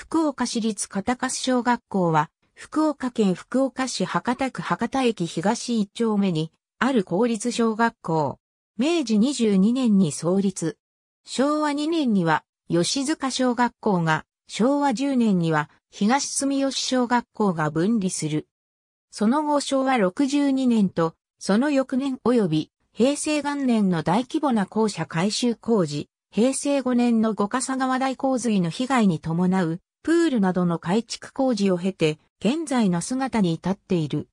福岡市立片笠小学校は、福岡県福岡市博多区博多駅東一丁目に、ある公立小学校。明治22年に創立。昭和2年には、吉塚小学校が、昭和10年には、東住吉小学校が分離する。その後昭和62年と、その翌年及び、平成元年の大規模な校舎改修工事、平成5年の五笠川大洪水の被害に伴うプールなどの改築工事を経て、現在の姿に至っている。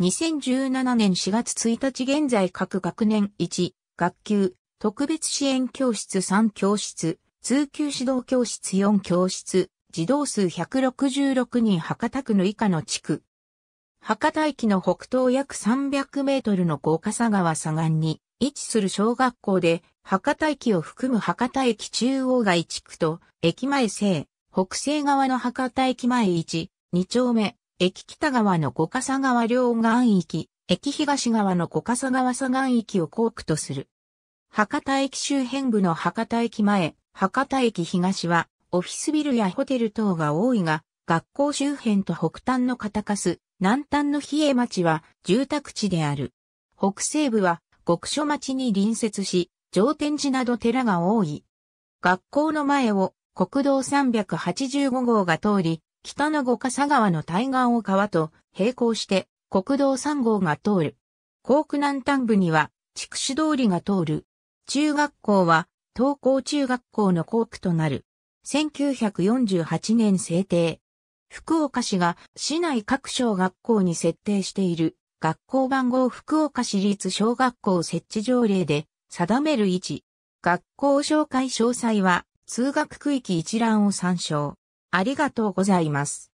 2017年4月1日現在各学年1、学級、特別支援教室3教室、通級指導教室4教室、児童数166人博多区の以下の地区。博多駅の北東約300メートルの高笠佐川左岸に位置する小学校で、博多駅を含む博多駅中央街地区と駅前西、北西側の博多駅前1、2丁目、駅北側の五笠川両岸域、駅東側の五笠川左岸域を校区とする。博多駅周辺部の博多駅前、博多駅東は、オフィスビルやホテル等が多いが、学校周辺と北端の片カス、南端の比叡町は住宅地である。北西部は極所町に隣接し、上天寺など寺が多い。学校の前を国道385号が通り、北の五ヶ佐川の対岸を川と並行して国道3号が通る。港区南端部には筑紫通りが通る。中学校は東高中学校の校区となる。1948年制定。福岡市が市内各小学校に設定している学校番号福岡市立小学校設置条例で定める位置。学校紹介詳細は数学区域一覧を参照。ありがとうございます。